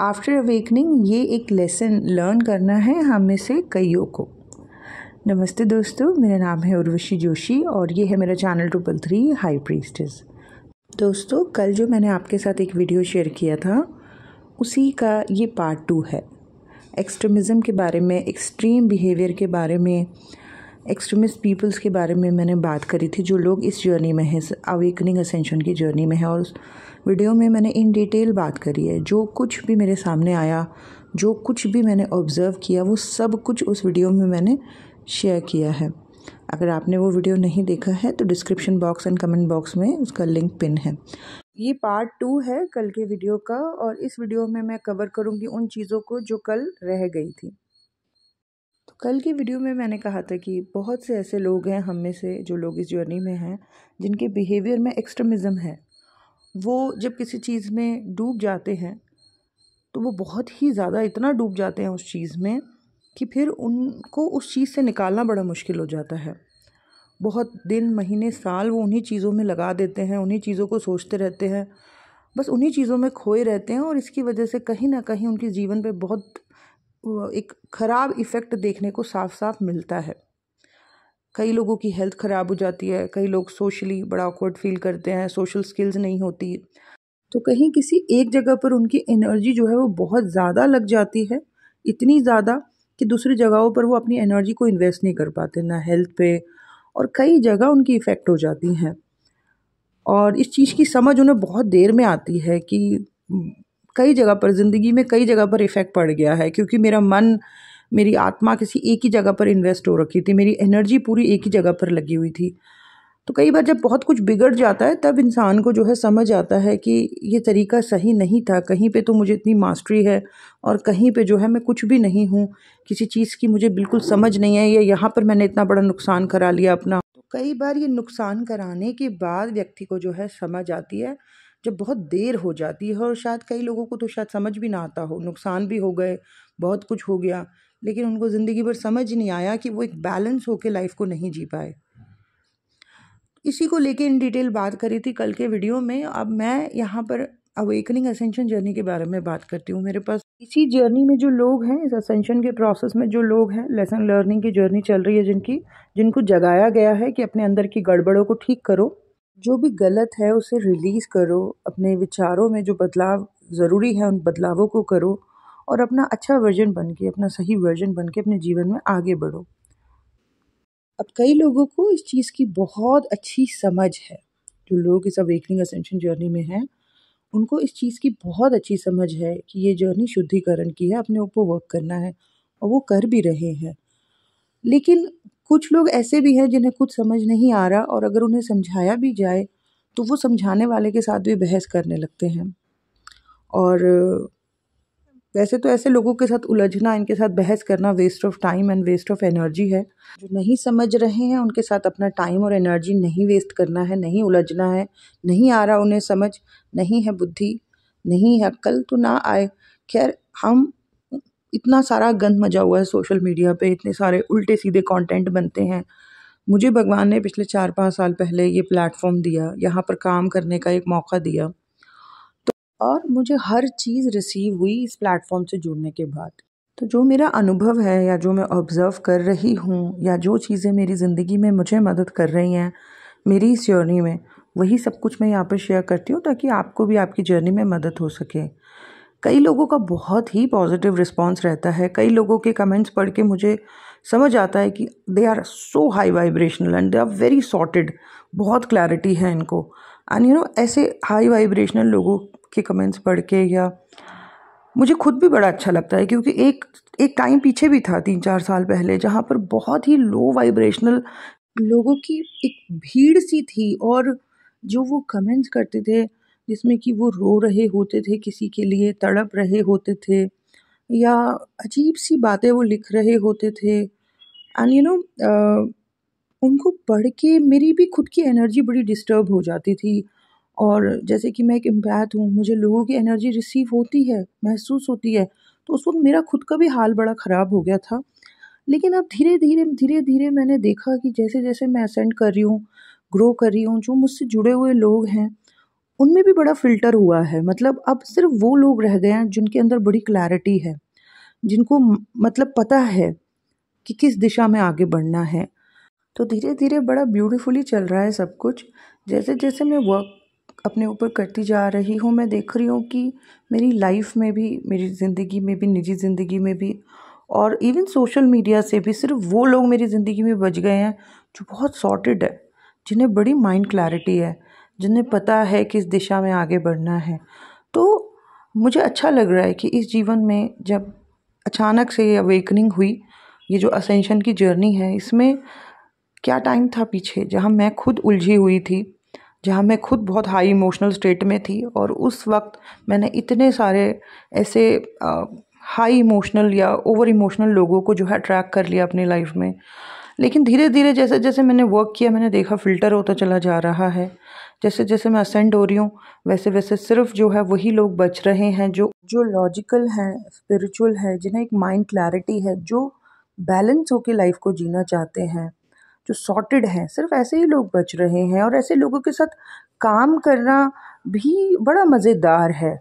after awakening ये एक lesson learn करना है हम में से कईयों को नमस्ते दोस्तों मेरा नाम है उर्वशी जोशी और ये है मेरा channel triple three high priestess दोस्तों कल जो मैंने आपके साथ एक वीडियो शेयर किया था उसी का ये पार्ट टू है एक्सट्रीमिज़म के बारे में एक्सट्रीम बिहेवियर के बारे में एक्सट्रीमिस्ट पीपल्स के बारे में मैंने बात करी थी जो लोग इस जर्नी में हैं अवेकनिंग असेंशन की जर्नी में है और वीडियो में मैंने इन डिटेल बात करी है जो कुछ भी मेरे सामने आया जो कुछ भी मैंने ऑब्ज़र्व किया वो सब कुछ उस वीडियो में मैंने शेयर किया है अगर आपने वो वीडियो नहीं देखा है तो description box and comment box में उसका लिंक पिन है ये पार्ट टू है कल के वीडियो का और इस वीडियो में मैं कवर करूँगी उन चीज़ों को जो कल रह गई थी तो कल के वीडियो में मैंने कहा था कि बहुत से ऐसे लोग हैं हम में से जो लोग इस जर्नी में हैं जिनके बिहेवियर में एक्स्ट्रमिज़म है वो जब किसी चीज़ में डूब जाते हैं तो वो बहुत ही ज़्यादा इतना डूब जाते हैं उस चीज़ में कि फिर उनको उस चीज़ से निकालना बड़ा मुश्किल हो जाता है बहुत दिन महीने साल वो उन्हीं चीज़ों में लगा देते हैं उन्हीं चीज़ों को सोचते रहते हैं बस उन्हीं चीज़ों में खोए रहते हैं और इसकी वजह से कहीं ना कहीं उनके जीवन पर बहुत एक ख़राब इफ़ेक्ट देखने को साफ साफ मिलता है कई लोगों की हेल्थ ख़राब हो जाती है कई लोग सोशली बड़ा ऑकवर्ड फील करते हैं सोशल स्किल्स नहीं होती तो कहीं किसी एक जगह पर उनकी एनर्जी जो है वो बहुत ज़्यादा लग जाती है इतनी ज़्यादा कि दूसरी जगहों पर वो अपनी एनर्जी को इन्वेस्ट नहीं कर पाते ना हेल्थ पे और कई जगह उनकी इफ़ेक्ट हो जाती हैं और इस चीज़ की समझ उन्हें बहुत देर में आती है कि कई जगह पर ज़िंदगी में कई जगह पर इफ़ेक्ट पड़ गया है क्योंकि मेरा मन मेरी आत्मा किसी एक ही जगह पर इन्वेस्ट हो रखी थी मेरी एनर्जी पूरी एक ही जगह पर लगी हुई थी तो कई बार जब बहुत कुछ बिगड़ जाता है तब इंसान को जो है समझ आता है कि ये तरीका सही नहीं था कहीं पे तो मुझे इतनी मास्टरी है और कहीं पे जो है मैं कुछ भी नहीं हूँ किसी चीज़ की मुझे बिल्कुल समझ नहीं है या यहाँ पर मैंने इतना बड़ा नुकसान करा लिया अपना तो कई बार ये नुकसान कराने के बाद व्यक्ति को जो है समझ आती है जब बहुत देर हो जाती है और शायद कई लोगों को तो शायद समझ भी ना आता हो नुकसान भी हो गए बहुत कुछ हो गया लेकिन उनको ज़िंदगी भर समझ नहीं आया कि वो एक बैलेंस होकर लाइफ को नहीं जी पाए इसी को लेके इन डिटेल बात करी थी कल के वीडियो में अब मैं यहाँ पर अवेकनिंग असेंशन जर्नी के बारे में बात करती हूँ मेरे पास इसी जर्नी में जो लोग हैं इस असेंशन के प्रोसेस में जो लोग हैं लेसन लर्निंग की जर्नी चल रही है जिनकी जिनको जगाया गया है कि अपने अंदर की गड़बड़ों को ठीक करो जो भी गलत है उसे रिलीज़ करो अपने विचारों में जो बदलाव ज़रूरी है उन बदलावों को करो और अपना अच्छा वर्जन बन के अपना सही वर्जन बन के अपने जीवन में आगे बढ़ो अब कई लोगों को इस चीज़ की बहुत अच्छी समझ है जो लोग इस अवेकनिंग असेंशन जर्नी में हैं उनको इस चीज़ की बहुत अच्छी समझ है कि ये जर्नी शुद्धिकरण की है अपने ऊपर वर्क करना है और वो कर भी रहे हैं लेकिन कुछ लोग ऐसे भी हैं जिन्हें कुछ समझ नहीं आ रहा और अगर उन्हें समझाया भी जाए तो वो समझाने वाले के साथ भी बहस करने लगते हैं और वैसे तो ऐसे लोगों के साथ उलझना इनके साथ बहस करना waste of time and waste of energy है जो नहीं समझ रहे हैं उनके साथ अपना टाइम और एनर्जी नहीं वेस्ट करना है नहीं उलझना है नहीं आ रहा उन्हें समझ नहीं है बुद्धि नहीं है अक्ल तो ना आए खैर हम इतना सारा गंद मजा हुआ है सोशल मीडिया पे इतने सारे उल्टे सीधे कंटेंट बनते हैं मुझे भगवान ने पिछले चार पाँच साल पहले ये प्लेटफॉर्म दिया यहाँ पर काम करने का एक मौका दिया और मुझे हर चीज़ रिसीव हुई इस प्लेटफॉर्म से जुड़ने के बाद तो जो मेरा अनुभव है या जो मैं ऑब्ज़र्व कर रही हूँ या जो चीज़ें मेरी ज़िंदगी में मुझे मदद कर रही हैं मेरी इस जर्नी में वही सब कुछ मैं यहाँ पर शेयर करती हूँ ताकि आपको भी आपकी जर्नी में मदद हो सके कई लोगों का बहुत ही पॉजिटिव रिस्पॉन्स रहता है कई लोगों के कमेंट्स पढ़ के मुझे समझ आता है कि they are so high vibrational and they are very sorted बहुत क्लैरिटी है इनको एंड यू नो ऐसे हाई वाइब्रेशनल लोगों के कमेंट्स पढ़ के या मुझे खुद भी बड़ा अच्छा लगता है क्योंकि एक एक टाइम पीछे भी था तीन चार साल पहले जहाँ पर बहुत ही लो वाइब्रेशनल लोगों की एक भीड़ सी थी और जो वो कमेंट्स करते थे जिसमें कि वो रो रहे होते थे किसी के लिए तड़प रहे होते थे या अजीब सी बातें वो लिख रहे होते थे एंड यू नो उनको पढ़ के मेरी भी खुद की एनर्जी बड़ी डिस्टर्ब हो जाती थी और जैसे कि मैं एक एम्पैथ हूँ मुझे लोगों की एनर्जी रिसीव होती है महसूस होती है तो उस वक्त मेरा खुद का भी हाल बड़ा ख़राब हो गया था लेकिन अब धीरे धीरे धीरे धीरे मैंने देखा कि जैसे जैसे मैं असेंड कर रही हूँ ग्रो कर रही हूँ जो मुझसे जुड़े हुए लोग हैं उनमें भी बड़ा फिल्टर हुआ है मतलब अब सिर्फ वो लोग रह गए हैं जिनके अंदर बड़ी क्लैरिटी है जिनको मतलब पता है कि किस दिशा में आगे बढ़ना है तो धीरे धीरे बड़ा ब्यूटीफुली चल रहा है सब कुछ जैसे जैसे मैं वर्क अपने ऊपर करती जा रही हूँ मैं देख रही हूँ कि मेरी लाइफ में भी मेरी ज़िंदगी में भी निजी ज़िंदगी में भी और इवन सोशल मीडिया से भी सिर्फ वो लोग मेरी ज़िंदगी में बच गए हैं जो बहुत सॉर्टेड है जिन्हें बड़ी माइंड क्लैरिटी है जिन्हें पता है कि इस दिशा में आगे बढ़ना है तो मुझे अच्छा लग रहा है कि इस जीवन में जब अचानक से ये अवेकनिंग हुई ये जो असेंशन की जर्नी है इसमें क्या टाइम था पीछे जहाँ मैं खुद उलझी हुई थी जहाँ मैं खुद बहुत हाई इमोशनल स्टेट में थी और उस वक्त मैंने इतने सारे ऐसे हाई इमोशनल या ओवर इमोशनल लोगों को जो है अट्रैक्ट कर लिया अपनी लाइफ में लेकिन धीरे धीरे जैसे जैसे मैंने वर्क किया मैंने देखा फ़िल्टर होता चला जा रहा है जैसे जैसे मैं असेंड हो रही हूँ वैसे वैसे सिर्फ जो है वही लोग बच रहे हैं जो जो लॉजिकल हैं स्पिरिचुअल है जिन्हें एक माइंड क्लैरिटी है जो बैलेंस होकर लाइफ को जीना चाहते हैं जो सॉर्टेड हैं सिर्फ ऐसे ही लोग बच रहे हैं और ऐसे लोगों के साथ काम करना भी बड़ा मज़ेदार है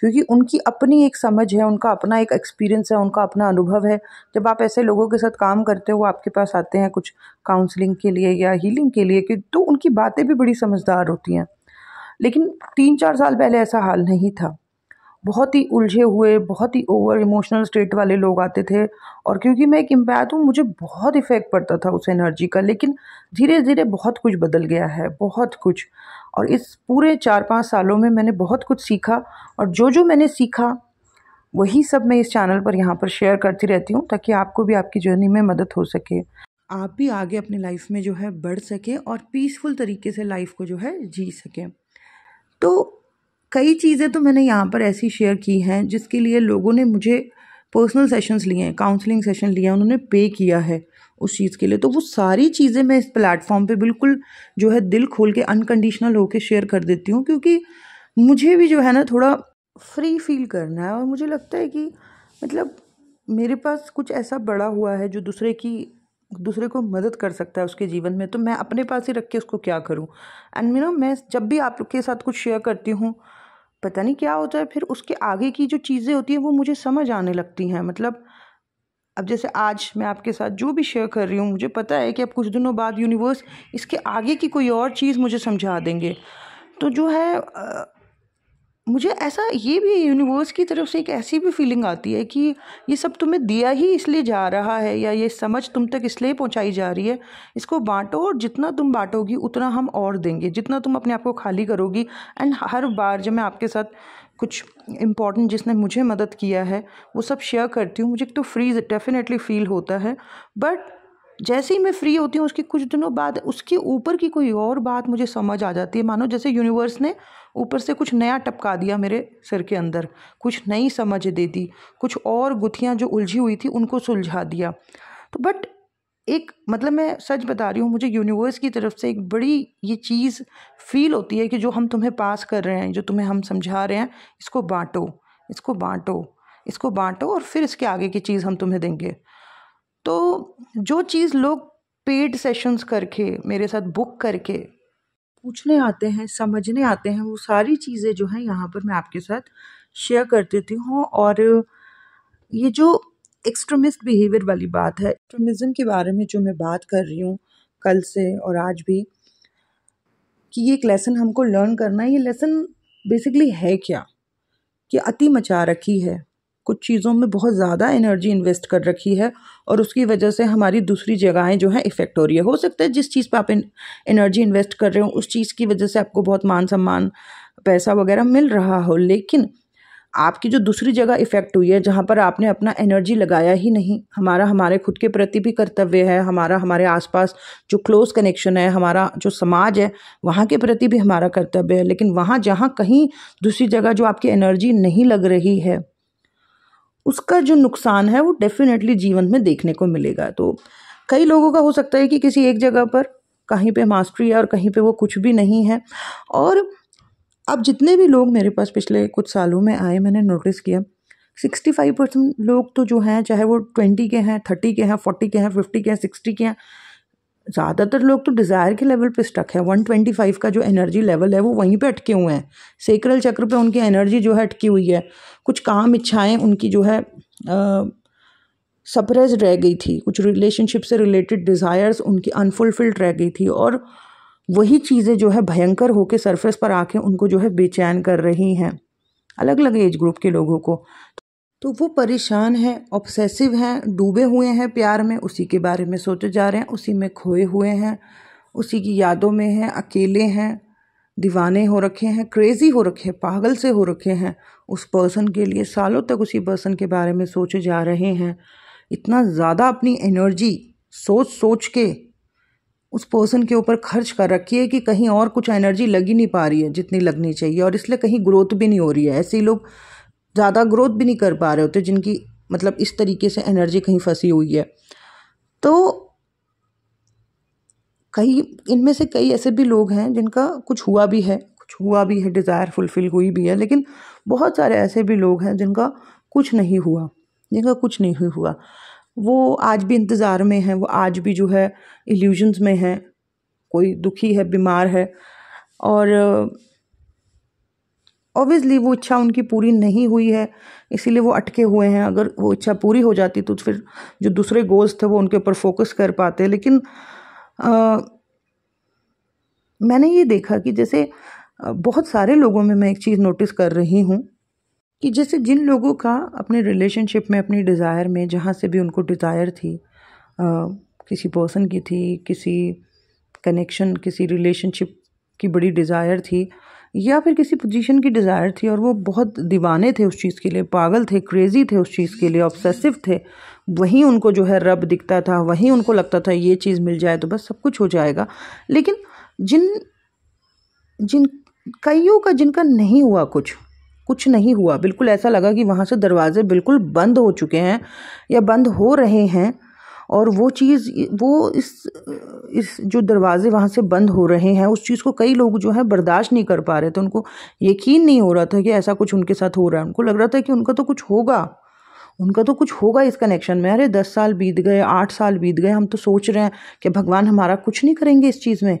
क्योंकि उनकी अपनी एक समझ है उनका अपना एक एक्सपीरियंस है उनका अपना अनुभव है जब आप ऐसे लोगों के साथ काम करते हो वो आपके पास आते हैं कुछ काउंसलिंग के लिए या हीलिंग के लिए कि तो उनकी बातें भी बड़ी समझदार होती हैं लेकिन तीन चार साल पहले ऐसा हाल नहीं था बहुत ही उलझे हुए बहुत ही ओवर इमोशनल स्टेट वाले लोग आते थे और क्योंकि मैं एक इम्पैक्ट हूँ मुझे बहुत इफ़ेक्ट पड़ता था उस एनर्जी का लेकिन धीरे धीरे बहुत कुछ बदल गया है बहुत कुछ और इस पूरे चार पाँच सालों में मैंने बहुत कुछ सीखा और जो जो मैंने सीखा वही सब मैं इस चैनल पर यहाँ पर शेयर करती रहती हूँ ताकि आपको भी आपकी जर्नी में मदद हो सके आप भी आगे अपनी लाइफ में जो है बढ़ सकें और पीसफुल तरीके से लाइफ को जो है जी सकें तो कई चीज़ें तो मैंने यहाँ पर ऐसी शेयर की हैं जिसके लिए लोगों ने मुझे पर्सनल सेशंस लिए हैं काउंसलिंग सेशन लिए हैं उन्होंने पे किया है उस चीज़ के लिए तो वो सारी चीज़ें मैं इस प्लेटफॉर्म पे बिल्कुल जो है दिल खोल के अनकंडीशनल होकर शेयर कर देती हूँ क्योंकि मुझे भी जो है ना थोड़ा फ्री फील करना है और मुझे लगता है कि मतलब मेरे पास कुछ ऐसा बड़ा हुआ है जो दूसरे की दूसरे को मदद कर सकता है उसके जीवन में तो मैं अपने पास ही रख के उसको क्या करूँ एंड यू नो मैं जब भी आपके साथ कुछ शेयर करती हूँ पता नहीं क्या होता है फिर उसके आगे की जो चीज़ें होती हैं वो मुझे समझ आने लगती हैं मतलब अब जैसे आज मैं आपके साथ जो भी शेयर कर रही हूँ मुझे पता है कि अब कुछ दिनों बाद यूनिवर्स इसके आगे की कोई और चीज़ मुझे समझा देंगे तो जो है मुझे ऐसा ये भी यूनिवर्स की तरफ से एक ऐसी भी फीलिंग आती है कि ये सब तुम्हें दिया ही इसलिए जा रहा है या ये समझ तुम तक इसलिए पहुंचाई जा रही है इसको बांटो और जितना तुम बांटोगी उतना हम और देंगे जितना तुम अपने आप को खाली करोगी एंड हर बार जब मैं आपके साथ कुछ इम्पॉर्टेंट जिसने मुझे मदद किया है वो सब शेयर करती हूँ मुझे एक तो फ्री डेफिनेटली फील होता है बट जैसे ही मैं फ्री होती हूँ उसके कुछ दिनों बाद उसके ऊपर की कोई और बात मुझे समझ आ जाती है मानो जैसे यूनिवर्स ने ऊपर से कुछ नया टपका दिया मेरे सिर के अंदर कुछ नई समझ दे दी कुछ और गुथियाँ जो उलझी हुई थी उनको सुलझा दिया तो बट एक मतलब मैं सच बता रही हूँ मुझे यूनिवर्स की तरफ से एक बड़ी ये चीज़ फील होती है कि जो हम तुम्हें पास कर रहे हैं जो तुम्हें हम समझा रहे हैं इसको बाँटो इसको बाँटो इसको बाँटो और फिर इसके आगे की चीज़ हम तुम्हें देंगे तो जो चीज़ लोग पेड सेशंस करके मेरे साथ बुक करके पूछने आते हैं समझने आते हैं वो सारी चीज़ें जो हैं यहाँ पर मैं आपके साथ शेयर कर देती हूँ और ये जो एक्सट्रीमिस्ट बिहेवियर वाली बात है एक्सट्रीमिज़म के बारे में जो मैं बात कर रही हूँ कल से और आज भी कि ये एक लेसन हमको लर्न करना है ये लेसन बेसिकली है क्या कि अति मचा रखी है कुछ चीज़ों में बहुत ज़्यादा एनर्जी इन्वेस्ट कर रखी है और उसकी वजह से हमारी दूसरी जगहें जो हैं इफ़ेक्ट हो रही है हो सकता है जिस चीज़ पर आप एनर्जी इन्वेस्ट कर रहे हो उस चीज़ की वजह से आपको बहुत मान सम्मान पैसा वगैरह मिल रहा हो लेकिन आपकी जो दूसरी जगह इफ़ेक्ट हुई है जहाँ पर आपने अपना एनर्जी लगाया ही नहीं हमारा हमारे खुद के प्रति भी कर्तव्य है हमारा हमारे आसपास जो क्लोज कनेक्शन है हमारा जो समाज है वहाँ के प्रति भी हमारा कर्तव्य है लेकिन वहाँ जहाँ कहीं दूसरी जगह जो आपकी एनर्जी नहीं लग रही है उसका जो नुकसान है वो डेफिनेटली जीवन में देखने को मिलेगा तो कई लोगों का हो सकता है कि किसी एक जगह पर कहीं पे मास्टरी है और कहीं पे वो कुछ भी नहीं है और अब जितने भी लोग मेरे पास पिछले कुछ सालों में आए मैंने नोटिस किया सिक्सटी फाइव परसेंट लोग तो जो हैं चाहे वो ट्वेंटी के हैं थर्टी के हैं फोर्टी के हैं फिफ्टी के हैं सिक्सटी के हैं ज़्यादातर लोग तो डिज़ायर के लेवल पे स्टक है 125 का जो एनर्जी लेवल है वो वहीं पे अटके हुए हैं सेक्रल चक्र पे उनकी एनर्जी जो है अटकी हुई है कुछ काम इच्छाएं उनकी जो है सप्रेस रह गई थी कुछ रिलेशनशिप से रिलेटेड डिज़ायर्स उनकी अनफुलफिल्ड रह गई थी और वही चीज़ें जो है भयंकर होकर सरफेस पर आके उनको जो है बेचैन कर रही हैं अलग अलग एज ग्रुप के लोगों को तो वो परेशान हैं ऑब्सेसिव हैं डूबे हुए हैं प्यार में उसी के बारे में सोचे जा रहे हैं उसी में खोए हुए हैं उसी की यादों में हैं अकेले हैं दीवाने हो रखे हैं क्रेज़ी हो रखे हैं पागल से हो रखे हैं उस पर्सन के लिए सालों तक उसी पर्सन के बारे में सोचे जा रहे हैं इतना ज़्यादा अपनी एनर्जी सोच सोच के उस पर्सन के ऊपर खर्च कर रखी है कि कहीं और कुछ एनर्जी लग ही नहीं पा रही है जितनी लगनी चाहिए और इसलिए कहीं ग्रोथ भी नहीं हो रही है ऐसे ही लोग ज़्यादा ग्रोथ भी नहीं कर पा रहे होते जिनकी मतलब इस तरीके से एनर्जी कहीं फंसी हुई है तो कई इनमें से कई ऐसे भी लोग हैं जिनका कुछ हुआ भी है कुछ हुआ भी है डिज़ायर फुलफ़िल हुई भी है लेकिन बहुत सारे ऐसे भी लोग हैं जिनका कुछ नहीं हुआ जिनका कुछ नहीं हुआ वो आज भी इंतज़ार में हैं वो आज भी जो है इल्यूजन्स में हैं कोई दुखी है बीमार है और ऑब्वियसली वो इच्छा उनकी पूरी नहीं हुई है इसीलिए वो अटके हुए हैं अगर वो इच्छा पूरी हो जाती तो फिर जो दूसरे गोल्स थे वो उनके ऊपर फोकस कर पाते लेकिन आ, मैंने ये देखा कि जैसे बहुत सारे लोगों में मैं एक चीज़ नोटिस कर रही हूँ कि जैसे जिन लोगों का अपने रिलेशनशिप में अपनी डिज़ायर में जहाँ से भी उनको डिज़ायर थी आ, किसी पर्सन की थी किसी कनेक्शन किसी रिलेशनशिप की बड़ी डिज़ायर थी या फिर किसी पोजीशन की डिज़ायर थी और वो बहुत दीवाने थे उस चीज़ के लिए पागल थे क्रेज़ी थे उस चीज़ के लिए ऑब्सेसिव थे वहीं उनको जो है रब दिखता था वहीं उनको लगता था ये चीज़ मिल जाए तो बस सब कुछ हो जाएगा लेकिन जिन जिन कईयों का जिनका नहीं हुआ कुछ कुछ नहीं हुआ बिल्कुल ऐसा लगा कि वहाँ से दरवाज़े बिल्कुल बंद हो चुके हैं या बंद हो रहे हैं और वो चीज़ वो इस इस जो दरवाज़े वहाँ से बंद हो रहे हैं उस चीज़ को कई लोग जो है बर्दाश्त नहीं कर पा रहे थे उनको यकीन नहीं हो रहा था कि ऐसा कुछ उनके साथ हो रहा है उनको लग रहा था कि उनका तो कुछ होगा उनका तो कुछ होगा इस कनेक्शन में अरे दस साल बीत गए आठ साल बीत गए हम तो सोच रहे हैं कि भगवान हमारा कुछ नहीं करेंगे इस चीज़ में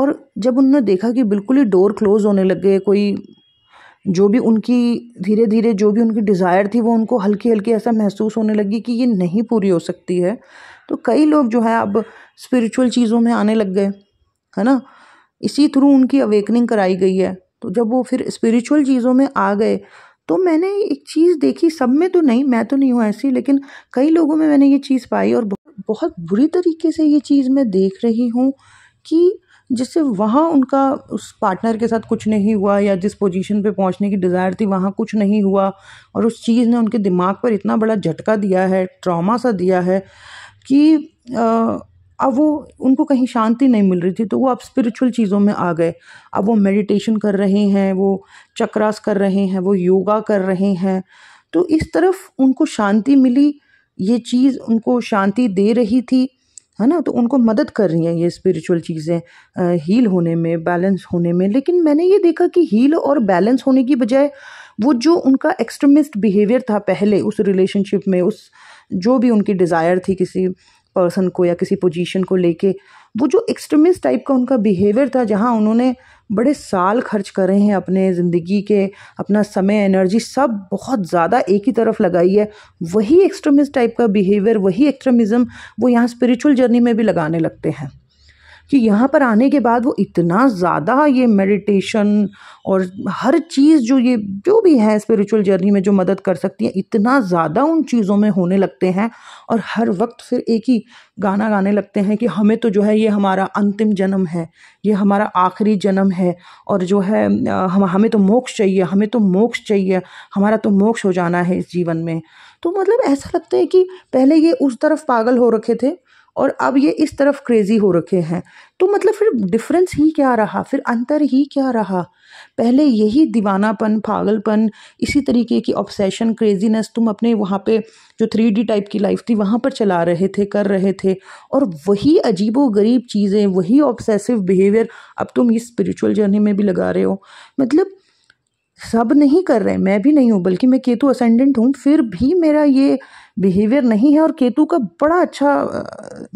और जब उन्होंने देखा कि बिल्कुल ही डोर क्लोज होने लग गए कोई जो भी उनकी धीरे धीरे जो भी उनकी डिज़ायर थी वो उनको हल्की हल्की ऐसा महसूस होने लगी कि ये नहीं पूरी हो सकती है तो कई लोग जो है अब स्पिरिचुअल चीज़ों में आने लग गए है ना इसी थ्रू उनकी अवेकनिंग कराई गई है तो जब वो फिर स्पिरिचुअल चीज़ों में आ गए तो मैंने एक चीज़ देखी सब में तो नहीं मैं तो नहीं हूँ ऐसी लेकिन कई लोगों में मैंने ये चीज़ पाई और बहुत बुरी तरीके से ये चीज़ मैं देख रही हूँ कि जिससे वहाँ उनका उस पार्टनर के साथ कुछ नहीं हुआ या जिस पोजीशन पे पहुँचने की डिज़ायर थी वहाँ कुछ नहीं हुआ और उस चीज़ ने उनके दिमाग पर इतना बड़ा झटका दिया है ट्रॉमा सा दिया है कि आ, अब वो उनको कहीं शांति नहीं मिल रही थी तो वो अब स्पिरिचुअल चीज़ों में आ गए अब वो मेडिटेशन कर रहे हैं वो चक्रास कर रहे हैं वो योगा कर रहे हैं तो इस तरफ उनको शांति मिली ये चीज़ उनको शांति दे रही थी है ना तो उनको मदद कर रही हैं ये स्पिरिचुअल चीज़ें हील होने में बैलेंस होने में लेकिन मैंने ये देखा कि हील और बैलेंस होने की बजाय वो जो उनका एक्सट्रीमिस्ट बिहेवियर था पहले उस रिलेशनशिप में उस जो भी उनकी डिज़ायर थी किसी पर्सन को या किसी पोजीशन को लेके वो जो एक्सट्रीमिस्ट टाइप का उनका बिहेवियर था जहाँ उन्होंने बड़े साल खर्च करे हैं अपने ज़िंदगी के अपना समय एनर्जी सब बहुत ज़्यादा एक ही तरफ लगाई है वही एक्सट्रीमिस्ट टाइप का बिहेवियर वही एक्सट्रीमिज़म वो यहाँ स्पिरिचुअल जर्नी में भी लगाने लगते हैं कि यहाँ पर आने के बाद वो इतना ज़्यादा ये मेडिटेशन और हर चीज़ जो ये जो भी है स्पिरिचुअल जर्नी में जो मदद कर सकती है इतना ज़्यादा उन चीज़ों में होने लगते हैं और हर वक्त फिर एक ही गाना गाने लगते हैं कि हमें तो जो है ये हमारा अंतिम जन्म है ये हमारा आखिरी जन्म है और जो है हम हमें तो मोक्ष चाहिए हमें तो मोक्ष चाहिए हमारा तो मोक्ष हो जाना है इस जीवन में तो मतलब ऐसा लगता है कि पहले ये उस तरफ पागल हो रखे थे और अब ये इस तरफ क्रेज़ी हो रखे हैं तो मतलब फिर डिफरेंस ही क्या रहा फिर अंतर ही क्या रहा पहले यही दीवानापन पागलपन इसी तरीके की ऑब्सेशन क्रेजीनेस तुम अपने वहाँ पे जो थ्री डी टाइप की लाइफ थी वहाँ पर चला रहे थे कर रहे थे और वही अजीबो गरीब चीज़ें वही ऑब्सेसिव बिहेवियर अब तुम इस स्पिरिचुअल जर्नी में भी लगा रहे हो मतलब सब नहीं कर रहे मैं भी नहीं हूँ बल्कि मैं केतु असेंडेंट हूँ फिर भी मेरा ये बिहेवियर नहीं है और केतु का बड़ा अच्छा आ,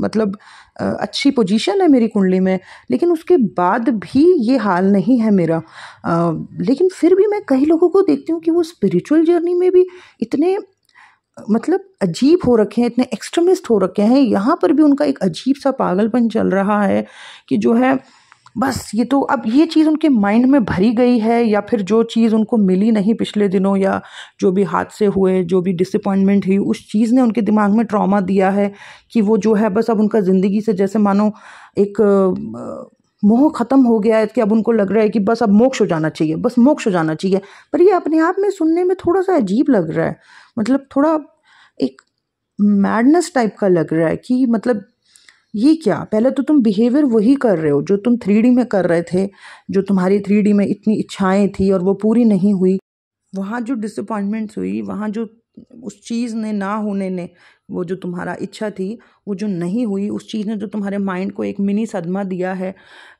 मतलब आ, अच्छी पोजीशन है मेरी कुंडली में लेकिन उसके बाद भी ये हाल नहीं है मेरा आ, लेकिन फिर भी मैं कई लोगों को देखती हूँ कि वो स्पिरिचुअल जर्नी में भी इतने मतलब अजीब हो रखे हैं इतने एक्सट्रीमिस्ट हो रखे हैं यहाँ पर भी उनका एक अजीब सा पागलपन चल रहा है कि जो है बस ये तो अब ये चीज़ उनके माइंड में भरी गई है या फिर जो चीज़ उनको मिली नहीं पिछले दिनों या जो भी हादसे हुए जो भी डिसअपॉइंटमेंट हुई उस चीज़ ने उनके दिमाग में ट्रॉमा दिया है कि वो जो है बस अब उनका ज़िंदगी से जैसे मानो एक मोह ख़त्म हो गया है कि अब उनको लग रहा है कि बस अब मोक्ष हो जाना चाहिए बस मोक्ष हो जाना चाहिए पर ये अपने आप में सुनने में थोड़ा सा अजीब लग रहा है मतलब थोड़ा एक मैडनेस टाइप का लग रहा है कि मतलब ये क्या पहले तो तुम बिहेवियर वही कर रहे हो जो तुम थ्री में कर रहे थे जो तुम्हारी थ्री में इतनी इच्छाएं थी और वो पूरी नहीं हुई वहाँ जो डिसअपॉइंटमेंट्स हुई वहाँ जो उस चीज़ ने ना होने ने वो जो तुम्हारा इच्छा थी वो जो नहीं हुई उस चीज़ ने जो तुम्हारे माइंड को एक मिनी सदमा दिया है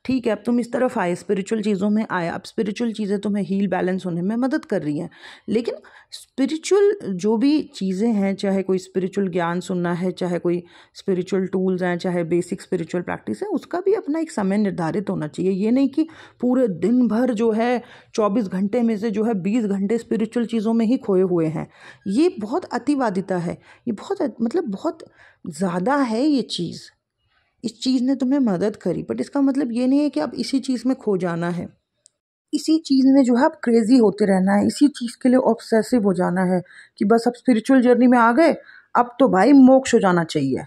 ठीक है अब तुम इस तरफ आए स्पिरिचुअल चीज़ों में आए अब स्पिरिचुअल चीज़ें तुम्हें हील बैलेंस होने में मदद कर रही हैं लेकिन स्पिरिचुअल जो भी चीज़ें हैं चाहे कोई स्पिरिचुअल ज्ञान सुनना है चाहे कोई स्पिरिचुअल टूल्स हैं चाहे बेसिक स्पिरिचुअल प्रैक्टिस है उसका भी अपना एक समय निर्धारित होना चाहिए ये नहीं कि पूरे दिन भर जो है चौबीस घंटे में से जो है बीस घंटे स्पिरिचुअल चीज़ों में ही खोए हुए हैं ये बहुत अतिवादिता है ये बहुत मतलब बहुत ज़्यादा है ये चीज़ इस चीज़ ने तुम्हें मदद करी बट इसका मतलब ये नहीं है कि आप इसी चीज़ में खो जाना है इसी चीज़ में जो है आप क्रेज़ी होते रहना है इसी चीज़ के लिए ऑब्सेसिव हो जाना है कि बस आप स्पिरिचुअल जर्नी में आ गए अब तो भाई मोक्ष हो जाना चाहिए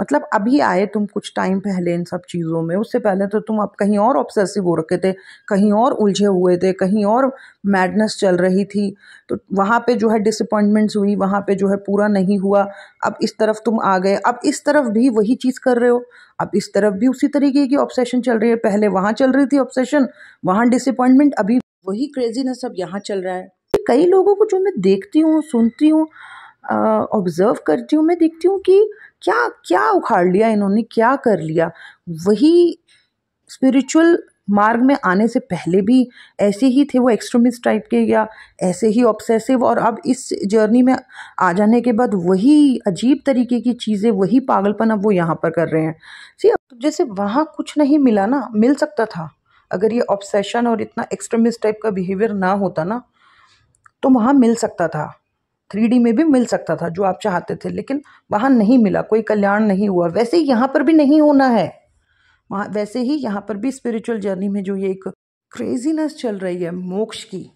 मतलब अभी आए तुम कुछ टाइम पहले इन सब चीज़ों में उससे पहले तो तुम अब कहीं और ऑब्सेसिव हो रखे थे कहीं और उलझे हुए थे कहीं और मैडनेस चल रही थी तो वहाँ पे जो है डिसअपॉइंटमेंट्स हुई वहाँ पे जो है पूरा नहीं हुआ अब इस तरफ तुम आ गए अब इस तरफ भी वही चीज़ कर रहे हो अब इस तरफ भी उसी तरीके की ऑब्सेशन चल रही है पहले वहाँ चल रही थी ऑब्सेशन वहाँ डिसअपॉइंटमेंट अभी वही क्रेजीनेस अब यहाँ चल रहा है कई लोगों को जो मैं देखती हूँ सुनती हूँ ऑब्ज़र्व करती हूँ मैं देखती हूँ कि क्या क्या उखाड़ लिया इन्होंने क्या कर लिया वही स्पिरिचुअल मार्ग में आने से पहले भी ऐसे ही थे वो एक्सट्रीमिस्ट टाइप के या ऐसे ही ऑब्सेसिव और अब इस जर्नी में आ जाने के बाद वही अजीब तरीके की चीज़ें वही पागलपन अब वो यहाँ पर कर रहे हैं सी अब तो जैसे वहाँ कुछ नहीं मिला ना मिल सकता था अगर ये ऑब्सेशन और इतना एक्सट्रीमिस्ट टाइप का बिहेवियर ना होता ना तो वहाँ मिल सकता था थ्री में भी मिल सकता था जो आप चाहते थे लेकिन वहाँ नहीं मिला कोई कल्याण नहीं हुआ वैसे ही यहाँ पर भी नहीं होना है वहाँ वैसे ही यहाँ पर भी स्पिरिचुअल जर्नी में जो ये एक क्रेजीनेस चल रही है मोक्ष की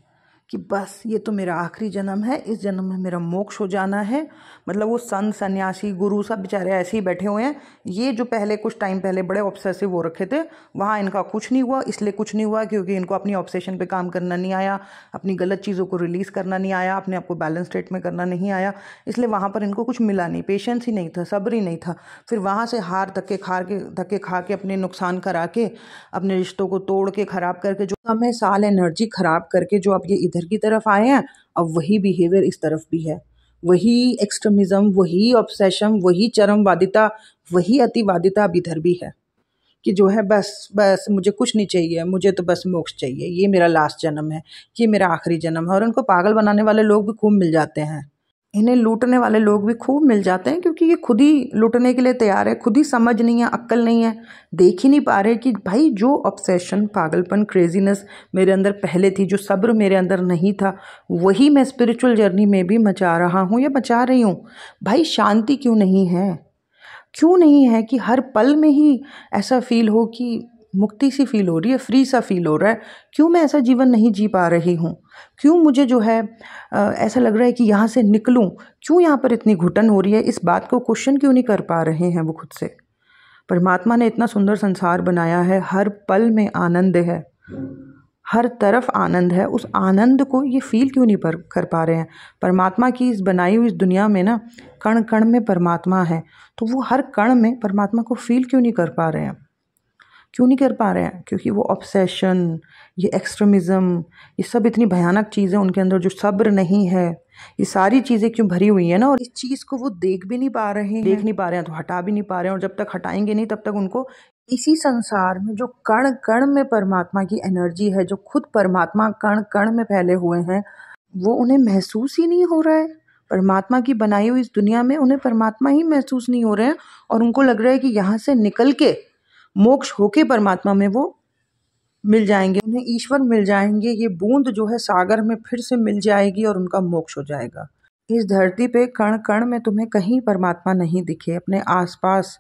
कि बस ये तो मेरा आखिरी जन्म है इस जन्म में मेरा मोक्ष हो जाना है मतलब वो संत सन्यासी गुरु सब बेचारे ऐसे ही बैठे हुए हैं ये जो पहले कुछ टाइम पहले बड़े ऑब्सेसिव वो रखे थे वहाँ इनका कुछ नहीं हुआ इसलिए कुछ नहीं हुआ क्योंकि इनको अपनी ऑब्सेशन पे काम करना नहीं आया अपनी गलत चीज़ों को रिलीज़ करना नहीं आया अपने आप को बैलेंस स्टेट में करना नहीं आया इसलिए वहाँ पर इनको कुछ मिला नहीं पेशेंस ही नहीं था सब्र ही नहीं था फिर वहाँ से हार धक्के खा के धक्के खा के अपने नुकसान करा के अपने रिश्तों को तोड़ के ख़राब करके जो हमें साल एनर्जी ख़राब करके जो आप ये इधर इधर की तरफ आए हैं अब वही बिहेवियर इस तरफ भी है वही एक्सट्रीमिज़म वही ऑब्सेशन वही चरमवादिता वही अतिवादिता अब इधर भी है कि जो है बस बस मुझे कुछ नहीं चाहिए मुझे तो बस मोक्ष चाहिए ये मेरा लास्ट जन्म है ये मेरा आखिरी जन्म है और उनको पागल बनाने वाले लोग भी खूब मिल जाते हैं इन्हें लूटने वाले लोग भी खूब मिल जाते हैं क्योंकि ये खुद ही लूटने के लिए तैयार है खुद ही समझ नहीं है अक्ल नहीं है देख ही नहीं पा रहे कि भाई जो ऑब्सेशन पागलपन क्रेजीनेस मेरे अंदर पहले थी जो सब्र मेरे अंदर नहीं था वही मैं स्पिरिचुअल जर्नी में भी मचा रहा हूँ या मचा रही हूँ भाई शांति क्यों नहीं है क्यों नहीं है कि हर पल में ही ऐसा फील हो कि मुक्ति सी फील हो रही है फ्री सा फील हो रहा है क्यों मैं ऐसा जीवन नहीं जी पा रही हूँ क्यों मुझे जो है आ, ऐसा लग रहा है कि यहाँ से निकलूँ क्यों यहाँ पर इतनी घुटन हो रही है इस बात को क्वेश्चन क्यों नहीं कर पा रहे हैं वो खुद से परमात्मा ने इतना सुंदर संसार बनाया है हर पल में आनंद है हर तरफ आनंद है उस आनंद को ये फील क्यों नहीं पर कर पा रहे हैं परमात्मा की इस बनाई हुई इस दुनिया में ना कण कण में परमात्मा है तो वो हर कण में परमात्मा को फील क्यों नहीं कर पा रहे हैं क्यों नहीं कर पा रहे हैं क्योंकि वो ऑब्सेशन ये एक्सट्रीमिज़म ये सब इतनी भयानक चीज़ें उनके अंदर जो सब्र नहीं है ये सारी चीज़ें क्यों भरी हुई है ना और इस चीज़ को वो देख भी नहीं पा रहे हैं देख नहीं पा रहे हैं तो हटा भी नहीं पा रहे हैं और जब तक हटाएंगे नहीं तब तक उनको इसी संसार में जो कण कण में परमात्मा की एनर्जी है जो खुद परमात्मा कण कण में फैले हुए हैं वो उन्हें महसूस ही नहीं हो रहा है परमात्मा की बनाई हुई इस दुनिया में उन्हें परमात्मा ही महसूस नहीं हो रहे हैं और उनको लग रहा है कि यहाँ से निकल के मोक्ष होके परमात्मा में वो मिल जाएंगे उन्हें ईश्वर मिल जाएंगे ये बूंद जो है सागर में फिर से मिल जाएगी और उनका मोक्ष हो जाएगा इस धरती पे कण कण में तुम्हें कहीं परमात्मा नहीं दिखे अपने आसपास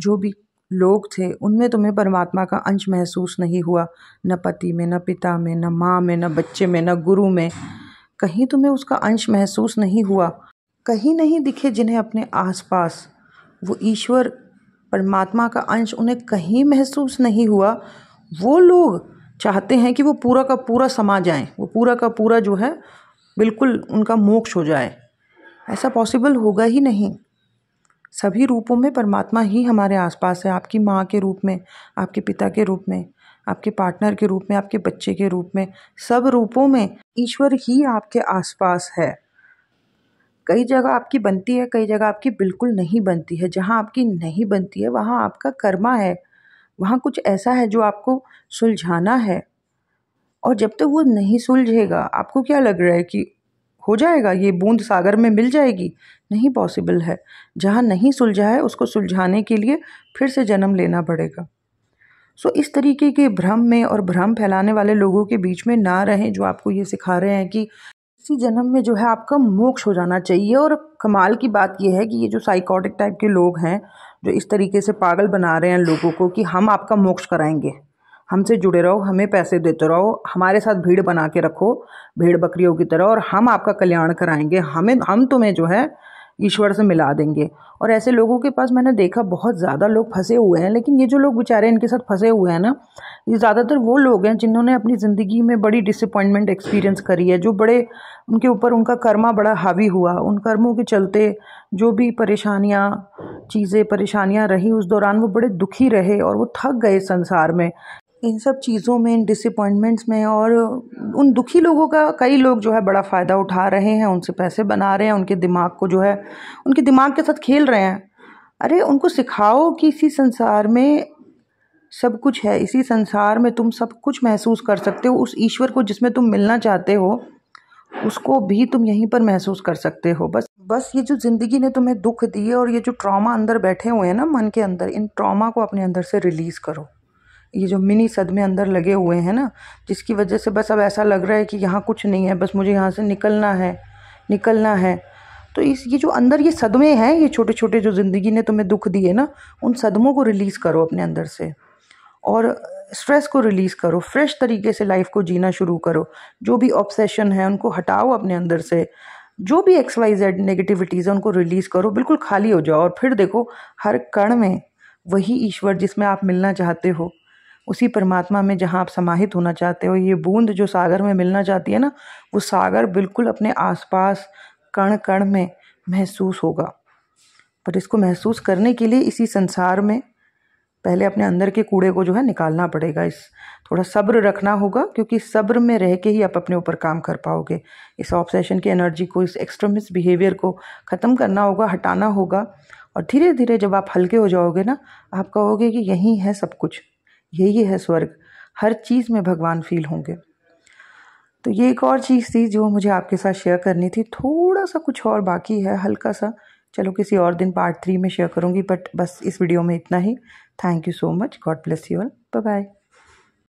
जो भी लोग थे उनमें तुम्हें परमात्मा का अंश महसूस नहीं हुआ न पति में न पिता में न माँ में न बच्चे में न गुरु में कहीं तुम्हें उसका अंश महसूस नहीं हुआ कहीं नहीं दिखे जिन्हें अपने आसपास वो ईश्वर परमात्मा का अंश उन्हें कहीं महसूस नहीं हुआ वो लोग चाहते हैं कि वो पूरा का पूरा समा जाएं वो पूरा का पूरा जो है बिल्कुल उनका मोक्ष हो जाए ऐसा पॉसिबल होगा ही नहीं सभी रूपों में परमात्मा ही हमारे आसपास है आपकी माँ के रूप में आपके पिता के रूप में आपके पार्टनर के रूप में आपके बच्चे के रूप में सब रूपों में ईश्वर ही आपके आसपास है कई जगह आपकी बनती है कई जगह आपकी बिल्कुल नहीं बनती है जहाँ आपकी नहीं बनती है वहाँ आपका कर्मा है वहाँ कुछ ऐसा है जो आपको सुलझाना है और जब तक तो वो नहीं सुलझेगा आपको क्या लग रहा है कि हो जाएगा ये बूंद सागर में मिल जाएगी नहीं पॉसिबल है जहाँ नहीं सुलझा है उसको सुलझाने के लिए फिर से जन्म लेना पड़ेगा सो इस तरीके के भ्रम में और भ्रम फैलाने वाले लोगों के बीच में ना रहें जो आपको ये सिखा रहे हैं कि इसी जन्म में जो है आपका मोक्ष हो जाना चाहिए और कमाल की बात यह है कि ये जो साइकोटिक टाइप के लोग हैं जो इस तरीके से पागल बना रहे हैं लोगों को कि हम आपका मोक्ष कराएंगे हमसे जुड़े रहो हमें पैसे देते रहो हमारे साथ भीड़ बना के रखो भीड़ बकरियों की तरह और हम आपका कल्याण कराएंगे हमें हम तुम्हें जो है ईश्वर से मिला देंगे और ऐसे लोगों के पास मैंने देखा बहुत ज़्यादा लोग फंसे हुए हैं लेकिन ये जो लोग बेचारे इनके साथ फंसे हुए हैं ना ये ज़्यादातर वो लोग हैं जिन्होंने अपनी ज़िंदगी में बड़ी डिसअपॉइंटमेंट एक्सपीरियंस करी है जो बड़े उनके ऊपर उनका कर्मा बड़ा हावी हुआ उन कर्मों के चलते जो भी परेशानियाँ चीज़ें परेशानियाँ रही उस दौरान वो बड़े दुखी रहे और वो थक गए संसार में इन सब चीज़ों में इन डिसअपॉइंटमेंट्स में और उन दुखी लोगों का कई लोग जो है बड़ा फ़ायदा उठा रहे हैं उनसे पैसे बना रहे हैं उनके दिमाग को जो है उनके दिमाग के साथ खेल रहे हैं अरे उनको सिखाओ कि इसी संसार में सब कुछ है इसी संसार में तुम सब कुछ महसूस कर सकते हो उस ईश्वर को जिसमें तुम मिलना चाहते हो उसको भी तुम यहीं पर महसूस कर सकते हो बस बस ये जो ज़िंदगी ने तुम्हें दुख दिए और ये जो ट्रॉमा अंदर बैठे हुए हैं ना मन के अंदर इन ट्रॉमा को अपने अंदर से रिलीज़ करो ये जो मिनी सदमे अंदर लगे हुए हैं ना जिसकी वजह से बस अब ऐसा लग रहा है कि यहाँ कुछ नहीं है बस मुझे यहाँ से निकलना है निकलना है तो इस ये जो अंदर ये सदमे हैं ये छोटे छोटे जो ज़िंदगी ने तुम्हें दुख दिए ना उन सदमों को रिलीज़ करो अपने अंदर से और स्ट्रेस को रिलीज़ करो फ्रेश तरीके से लाइफ को जीना शुरू करो जो भी ऑब्सेशन है उनको हटाओ अपने अंदर से जो भी एक्स वाई जेड नेगेटिविटीज़ है उनको रिलीज़ करो बिल्कुल खाली हो जाओ और फिर देखो हर कण में वही ईश्वर जिसमें आप मिलना चाहते हो उसी परमात्मा में जहाँ आप समाहित होना चाहते हो ये बूंद जो सागर में मिलना चाहती है ना वो सागर बिल्कुल अपने आसपास कण कण में महसूस होगा पर इसको महसूस करने के लिए इसी संसार में पहले अपने अंदर के कूड़े को जो है निकालना पड़ेगा इस थोड़ा सब्र रखना होगा क्योंकि सब्र में रह के ही आप अपने ऊपर काम कर पाओगे इस ऑब्सेशन की एनर्जी को इस एक्सट्रीमिस्ट बिहेवियर को ख़त्म करना होगा हटाना होगा और धीरे धीरे जब आप हल्के हो जाओगे ना आप कहोगे कि यहीं है सब कुछ यही है स्वर्ग हर चीज़ में भगवान फील होंगे तो ये एक और चीज़ थी जो मुझे आपके साथ शेयर करनी थी थोड़ा सा कुछ और बाकी है हल्का सा चलो किसी और दिन पार्ट थ्री में शेयर करूँगी बट बस इस वीडियो में इतना ही thank you so much God bless you all bye bye